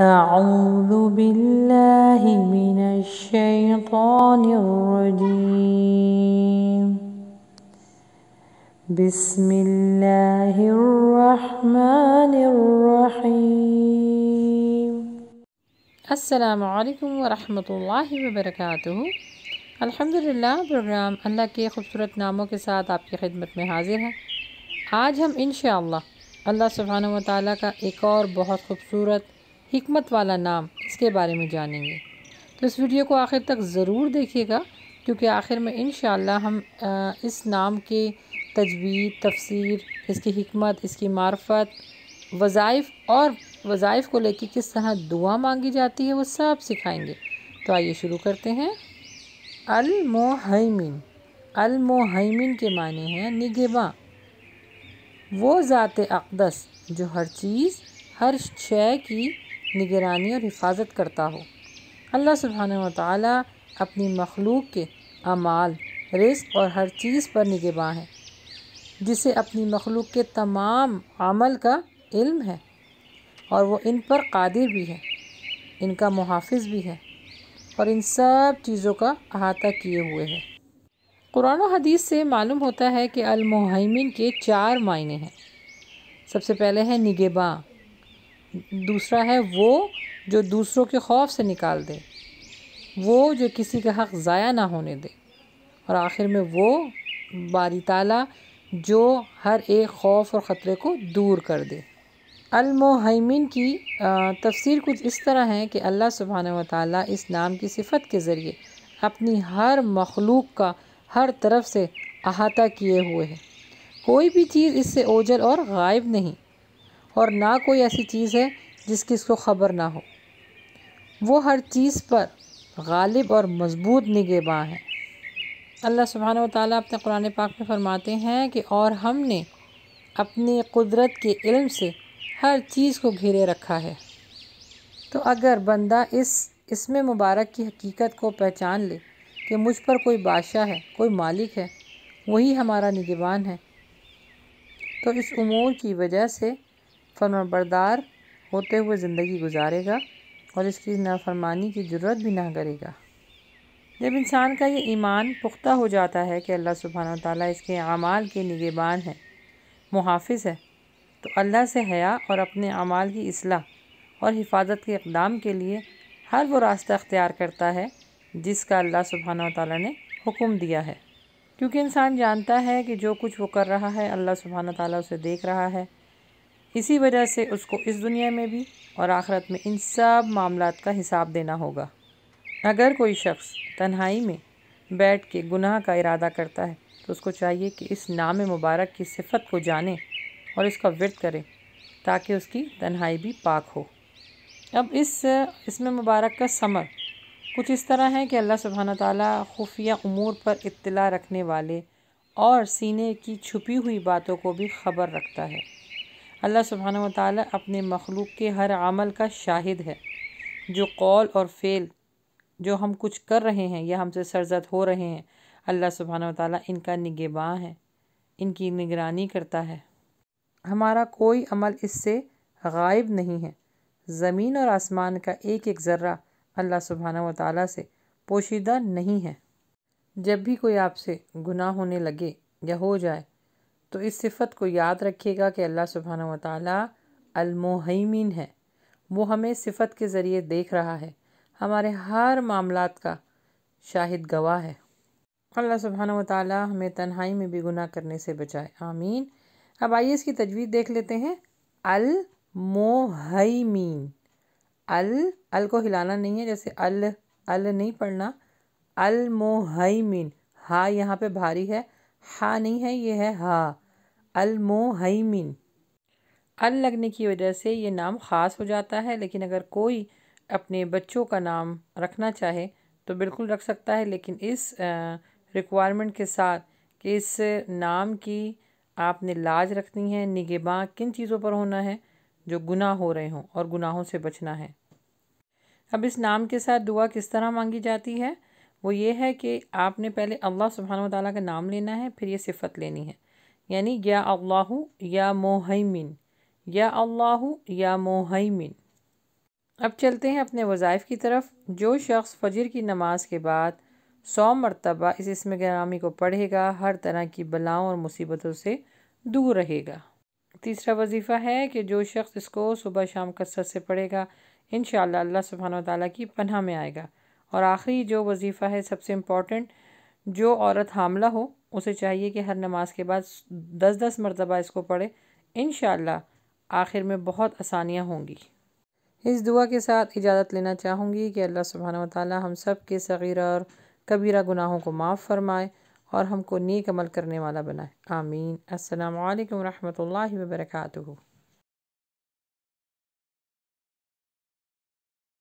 أعوذ بالله من الشيطان الرجيم بسم الله الرحمن الرحيم السلام ورحمة الله وبركاته الحمد لله برغم الله کے خوبصورت ناموں کے ساتھ آپ کی خدمت میں حاضر ہے آج ہم انشاءاللہ اللہ سبحانه وتعالى کا ایک اور بہت خوبصورت حکمت والا نام اس کے بارے میں جانیں گے تو اس ویڈیو کو آخر تک ضرور دیکھیے گا کیونکہ آخر میں انشاءاللہ ہم اس نام کے تجوید تفسیر اس کی حکمت اس کی معرفت وظائف اور وظائف کو لے کے کس طرح دعا مانگی جاتی ہے وہ سب سکھائیں گے تو آئیے شروع کرتے ہیں المحیمن المحیمن کے معنی ہیں نگماں وہ ذات اقدس جو ہر چیز ہر شے کی نگرانی اور حفاظت کرتا ہو اللہ و تعالیٰ اپنی مخلوق کے اعمال رزق اور ہر چیز پر نگہ ہے جسے اپنی مخلوق کے تمام عمل کا علم ہے اور وہ ان پر قادر بھی ہے ان کا محافظ بھی ہے اور ان سب چیزوں کا احاطہ کیے ہوئے ہے قرآن و حدیث سے معلوم ہوتا ہے کہ المحیمن کے چار معنی ہیں سب سے پہلے ہیں نگہ دوسرا ہے وہ جو دوسروں کے خوف سے نکال دے وہ جو کسی کا حق ضائع نہ ہونے دے اور آخر میں وہ باری تعالیٰ جو ہر ایک خوف اور خطرے کو دور کر دے المحیمن کی تفسیر کچھ اس طرح ہے کہ اللہ سبحانہ و تعالیٰ اس نام کی صفت کے ذریعے اپنی ہر مخلوق کا ہر طرف سے احاطہ کیے ہوئے ہے کوئی بھی چیز اس سے اوجل اور غائب نہیں اور نہ کوئی ایسی چیز ہے جس کی اس کو خبر نہ ہو وہ ہر چیز پر غالب اور مضبوط نگہباں ہیں اللہ سبحانہ و تعالیٰ اپنے قرآن پاک میں فرماتے ہیں کہ اور ہم نے اپنی قدرت کے علم سے ہر چیز کو گھیرے رکھا ہے تو اگر بندہ اس اس میں مبارک کی حقیقت کو پہچان لے کہ مجھ پر کوئی بادشاہ ہے کوئی مالک ہے وہی ہمارا نگبان ہے تو اس امور کی وجہ سے فن بردار ہوتے ہوئے زندگی گزارے گا اور اس کی نافرمانی کی ضرورت بھی نہ کرے گا جب انسان کا یہ ایمان پختہ ہو جاتا ہے کہ اللہ سبحانہ تعالیٰ اس کے اعمال کے نگہبان ہے محافظ ہے تو اللہ سے حیا اور اپنے اعمال کی اصلاح اور حفاظت کے اقدام کے لیے ہر وہ راستہ اختیار کرتا ہے جس کا اللہ سبحانہ وتعالی نے حکم دیا ہے کیونکہ انسان جانتا ہے کہ جو کچھ وہ کر رہا ہے اللہ سبحانہ تعالیٰ اسے دیکھ رہا ہے اسی وجہ سے اس کو اس دنیا میں بھی اور آخرت میں ان سب معاملات کا حساب دینا ہوگا اگر کوئی شخص تنہائی میں بیٹھ کے گناہ کا ارادہ کرتا ہے تو اس کو چاہیے کہ اس نام مبارک کی صفت کو جانے اور اس کا ورد کرے تاکہ اس کی تنہائی بھی پاک ہو اب اس اس میں مبارک کا ثمر کچھ اس طرح ہے کہ اللہ سبحانہ تعالیٰ خفیہ امور پر اطلاع رکھنے والے اور سینے کی چھپی ہوئی باتوں کو بھی خبر رکھتا ہے اللہ سبحانہ و تعالیٰ اپنے مخلوق کے ہر عمل کا شاہد ہے جو قول اور فعل جو ہم کچھ کر رہے ہیں یا ہم سے سرزت ہو رہے ہیں اللہ سبحانہ و تعالیٰ ان کا نگہ ہے ان کی نگرانی کرتا ہے ہمارا کوئی عمل اس سے غائب نہیں ہے زمین اور آسمان کا ایک ایک ذرہ اللہ سبحانہ وتعالی سے پوشیدہ نہیں ہے جب بھی کوئی آپ سے گناہ ہونے لگے یا ہو جائے تو اس صفت کو یاد رکھیے گا کہ اللہ سبحانہ وتعالی المحیمین ہے وہ ہمیں صفت کے ذریعے دیکھ رہا ہے ہمارے ہر معاملات کا شاہد گواہ ہے اللہ سبحانہ وتعالی ہمیں تنہائی میں بھی گناہ کرنے سے بچائے آمین اب آئیے اس کی تجوید دیکھ لیتے ہیں المحیمین ال ال کو ہلانا نہیں ہے جیسے ال ال نہیں پڑھنا المحیمین ہا یہاں پہ بھاری ہے ہا نہیں ہے یہ ہے ہا المو ہیمن ال لگنے کی وجہ سے یہ نام خاص ہو جاتا ہے لیکن اگر کوئی اپنے بچوں کا نام رکھنا چاہے تو بالکل رکھ سکتا ہے لیکن اس ریکوائرمنٹ کے ساتھ کہ اس نام کی آپ نے لاج رکھنی ہے نگباں باں کن چیزوں پر ہونا ہے جو گناہ ہو رہے ہوں اور گناہوں سے بچنا ہے اب اس نام کے ساتھ دعا کس طرح مانگی جاتی ہے وہ یہ ہے کہ آپ نے پہلے اللہ سبحانہ و تعالیٰ کا نام لینا ہے پھر یہ صفت لینی ہے یعنی یا اللہ یا موہیمن یا اللہ یا موہیمن اب چلتے ہیں اپنے وظائف کی طرف جو شخص فجر کی نماز کے بعد سو مرتبہ اس اسم گرامی کو پڑھے گا ہر طرح کی بلاؤں اور مصیبتوں سے دور رہے گا تیسرا وظیفہ ہے کہ جو شخص اس کو صبح شام کثرت سے پڑھے گا انشاءاللہ اللہ اللہ سبحانہ و تعالیٰ کی پناہ میں آئے گا اور آخری جو وظیفہ ہے سب سے امپورٹنٹ جو عورت حاملہ ہو اسے چاہیے کہ ہر نماز کے بعد دس دس مرتبہ اس کو پڑھے انشاءاللہ آخر میں بہت آسانیاں ہوں گی اس دعا کے ساتھ اجازت لینا چاہوں گی کہ اللہ سبحانہ وتعالی ہم سب کے صغیرہ اور کبیرہ گناہوں کو معاف فرمائے اور ہم کو نیک عمل کرنے والا بنائے آمین السلام علیکم ورحمۃ اللہ وبرکاتہ